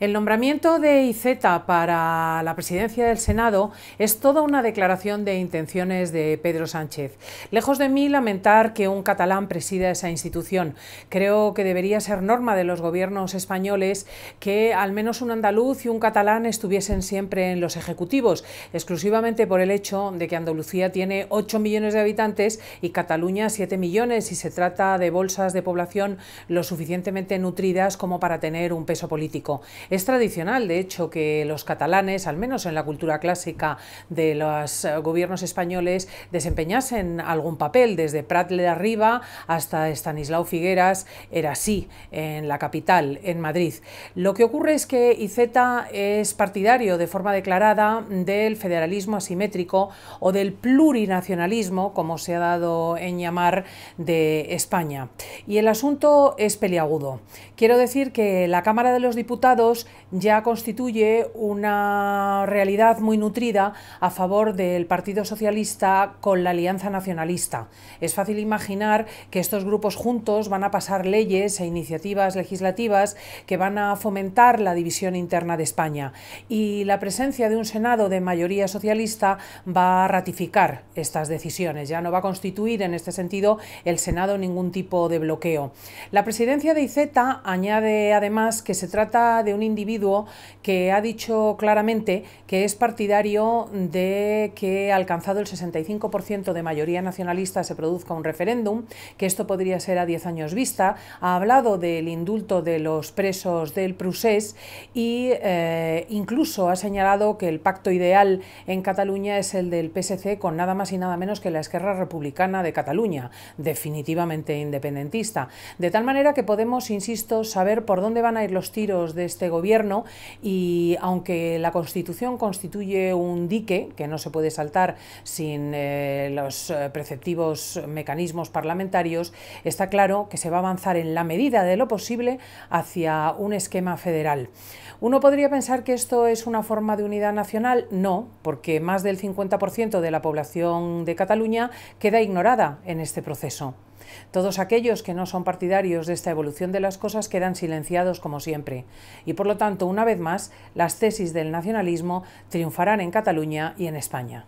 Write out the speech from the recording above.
El nombramiento de IZ para la presidencia del Senado es toda una declaración de intenciones de Pedro Sánchez. Lejos de mí lamentar que un catalán presida esa institución. Creo que debería ser norma de los gobiernos españoles que al menos un andaluz y un catalán estuviesen siempre en los ejecutivos, exclusivamente por el hecho de que Andalucía tiene 8 millones de habitantes y Cataluña 7 millones y se trata de bolsas de población lo suficientemente nutridas como para tener un peso político. Es tradicional, de hecho, que los catalanes, al menos en la cultura clásica de los eh, gobiernos españoles, desempeñasen algún papel, desde Prat de Arriba hasta Estanislao Figueras, era así, en la capital, en Madrid. Lo que ocurre es que IZ es partidario de forma declarada del federalismo asimétrico o del plurinacionalismo, como se ha dado en llamar, de España. Y el asunto es peliagudo. Quiero decir que la Cámara de los Diputados ya constituye una realidad muy nutrida a favor del Partido Socialista con la Alianza Nacionalista. Es fácil imaginar que estos grupos juntos van a pasar leyes e iniciativas legislativas que van a fomentar la división interna de España y la presencia de un Senado de mayoría socialista va a ratificar estas decisiones. Ya no va a constituir en este sentido el Senado ningún tipo de bloqueo. La presidencia de IZ añade además que se trata de un individuo que ha dicho claramente que es partidario de que alcanzado el 65% de mayoría nacionalista se produzca un referéndum, que esto podría ser a 10 años vista, ha hablado del indulto de los presos del Prusés y eh, incluso ha señalado que el pacto ideal en Cataluña es el del PSC con nada más y nada menos que la Esquerra Republicana de Cataluña, definitivamente independentista. De tal manera que podemos, insisto, saber por dónde van a ir los tiros de este gobierno gobierno y aunque la Constitución constituye un dique que no se puede saltar sin eh, los eh, preceptivos mecanismos parlamentarios, está claro que se va a avanzar en la medida de lo posible hacia un esquema federal. Uno podría pensar que esto es una forma de unidad nacional, no, porque más del 50% de la población de Cataluña queda ignorada en este proceso. Todos aquellos que no son partidarios de esta evolución de las cosas quedan silenciados como siempre, y por lo tanto, una vez más, las tesis del nacionalismo triunfarán en Cataluña y en España.